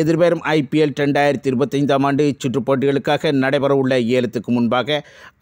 எதிர்வரும் ஐபிஎல் ரெண்டாயிரத்தி இருபத்தைந்தாம் ஆண்டு சுற்றுப்போட்டிகளுக்காக நடைபெறவுள்ள ஏலத்துக்கு முன்பாக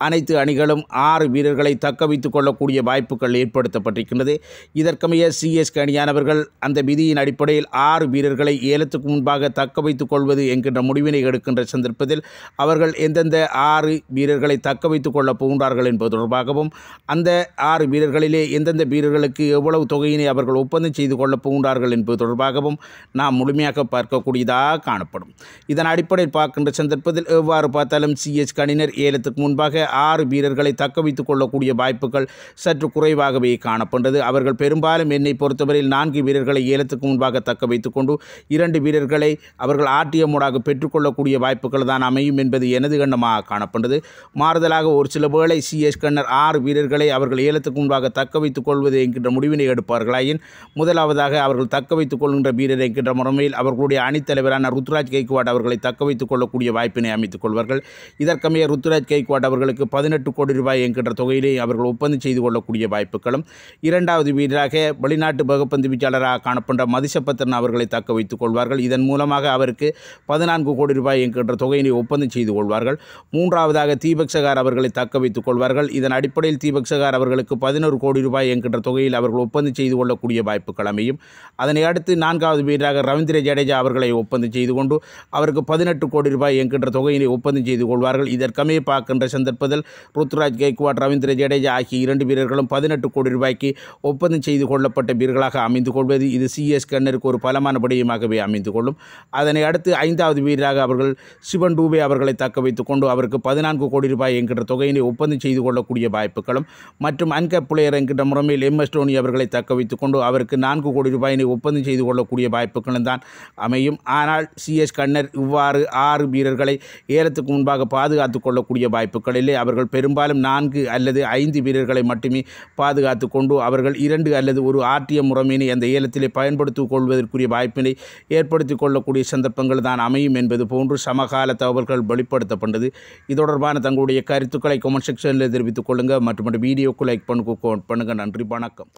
அனைத்து அணிகளும் ஆறு வீரர்களை தக்க வைத்துக் கொள்ளக்கூடிய வாய்ப்புகள் ஏற்படுத்தப்பட்டிருக்கின்றது இதற்கமைய சிஎஸ்கே அணியானவர்கள் அந்த விதியின் அடிப்படையில் ஆறு வீரர்களை ஏலத்துக்கு முன்பாக தக்க வைத்துக் கொள்வது என்கின்ற முடிவினை எடுக்கின்ற சந்தர்ப்பத்தில் அவர்கள் எந்தெந்த ஆறு வீரர்களை தக்க வைத்துக் கொள்ளப் போகின்றார்கள் என்பது தொடர்பாகவும் அந்த ஆறு வீரர்களிலே எந்தெந்த வீரர்களுக்கு எவ்வளவு தொகையினை அவர்கள் ஒப்பந்தம் செய்து கொள்ள போகின்றார்கள் என்பது தொடர்பாகவும் நாம் முழுமையாக பார்க்கக்கூடிய இதாக காணப்படும் இதன் அடிப்படையில் பார்க்கின்ற சந்தர்ப்பத்தில் எவ்வாறு பார்த்தாலும் சிஎச் கணினர் ஏலத்துக்கு முன்பாக ஆறு வீரர்களை தக்க வைத்துக் கொள்ளக்கூடிய வாய்ப்புகள் சற்று குறைவாகவே காணப்பட்டது அவர்கள் பெரும்பாலும் என்னை பொறுத்தவரையில் நான்கு வீரர்களை ஏலத்துக்கு முன்பாக தக்க வைத்துக்கொண்டு இரண்டு வீரர்களை அவர்கள் ஆர்டிஎம் மூடாக பெற்றுக்கொள்ளக்கூடிய வாய்ப்புகள் தான் அமையும் என்பது எனது கண்ணமாக காணப்பட்டது மாறுதலாக ஒரு சில வேளை சிஎஸ் கண்ணர் ஆறு வீரர்களை அவர்கள் ஏலத்துக்கு முன்பாக தக்க வைத்துக் கொள்வது என்கின்ற முடிவினை எடுப்பார்களாயின் முதலாவதாக அவர்கள் தக்க வைத்துக் கொள்கின்ற வீரர் என்கின்ற முறையில் அவர்களுடைய அணித்த தலைவரான ருத்ராஜ் கெய்க்வாட் அவர்களை தக்க வைத்துக் கொள்ளக்கூடிய வாய்ப்பினை அமைத்துக் கொள்வார்கள் இதற்கமைய ருத்ராஜ் கெய்க்வாட் அவர்களுக்கு பதினெட்டு கோடி ரூபாய் என்கின்ற தொகையிலே அவர்கள் ஒப்பந்தம் செய்து கொள்ளக்கூடிய வாய்ப்புகளும் இரண்டாவது வீடாக வெளிநாட்டு பகுப்பந்து வீச்சாளராக காணப்பட்ட மதிசபத்திரன் அவர்களை தக்க வைத்துக் கொள்வார்கள் இதன் மூலமாக அவருக்கு பதினான்கு கோடி ரூபாய் என்கின்ற தொகையினை ஒப்பந்தம் செய்து கொள்வார்கள் மூன்றாவதாக தீபக் சகார் அவர்களை தக்க வைத்துக் கொள்வார்கள் இதன் அடிப்படையில் தீபக் சகார் அவர்களுக்கு பதினோரு கோடி ரூபாய் என்கின்ற தொகையில் அவர்கள் ஒப்பந்தம் செய்து கொள்ளக்கூடிய வாய்ப்புகள் அமையும் அதனை அடுத்து நான்காவது வீடாக ரவீந்திர ஜடேஜா அவர்களை தொகையை ஒப்பந்தம் செய்து கொண்டு அவருக்கு பதினெட்டு கோடி ரூபாய் என்கின்ற தொகையினை ஒப்பந்தம் செய்து கொள்வார்கள் இதற்கமே பார்க்கின்ற சந்தர்ப்பத்தில் ருத்ராஜ் கெய்க்வாட் ரவீந்திர ஜடேஜா ஆகிய இரண்டு வீரர்களும் பதினெட்டு கோடி ரூபாய்க்கு ஒப்பந்தம் செய்து கொள்ளப்பட்ட வீரர்களாக அமைந்து கொள்வது இது சிஎஸ் கண்ணருக்கு ஒரு பலமான படியமாகவே அமைந்து கொள்ளும் அதனை அடுத்து ஐந்தாவது வீரராக அவர்கள் சிவன் டூபே அவர்களை தக்க வைத்துக் கொண்டு அவருக்கு பதினான்கு கோடி ரூபாய் என்கின்ற தொகையினை ஒப்பந்தம் செய்து கொள்ளக்கூடிய வாய்ப்புகளும் மற்றும் அன்கப் பிளேயர் என்கின்ற முறையில் எம் எஸ் டோனி அவர்களை தக்க வைத்துக் கொண்டு அவருக்கு நான்கு கோடி ரூபாயினை ஒப்பந்தம் செய்து கொள்ளக்கூடிய வாய்ப்புகளும் தான் அமையும் ஆனால் சிஎஸ் கண்ணர் இவ்வாறு ஆறு வீரர்களை ஏலத்துக்கு முன்பாக பாதுகாத்து கொள்ளக்கூடிய இல்லை அவர்கள் பெரும்பாலும் நான்கு அல்லது ஐந்து வீரர்களை மட்டுமே பாதுகாத்து கொண்டு அவர்கள் இரண்டு அல்லது ஒரு ஆர்டிஎம் முறைமையினை அந்த ஏலத்திலே பயன்படுத்திக் கொள்வதற்குரிய வாய்ப்பினை ஏற்படுத்திக் கொள்ளக்கூடிய சந்தர்ப்பங்கள் தான் அமையும் என்பது போன்று சமகால தகவல்கள் வெளிப்படுத்தப்பட்டது இது தொடர்பான தங்களுடைய கருத்துக்களை கமெண்ட் செக்ஷனில் தெரிவித்துக் கொள்ளுங்கள் மற்றும் வீடியோக்கு லைக் பண்ணுங்க பண்ணுங்கள் நன்றி வணக்கம்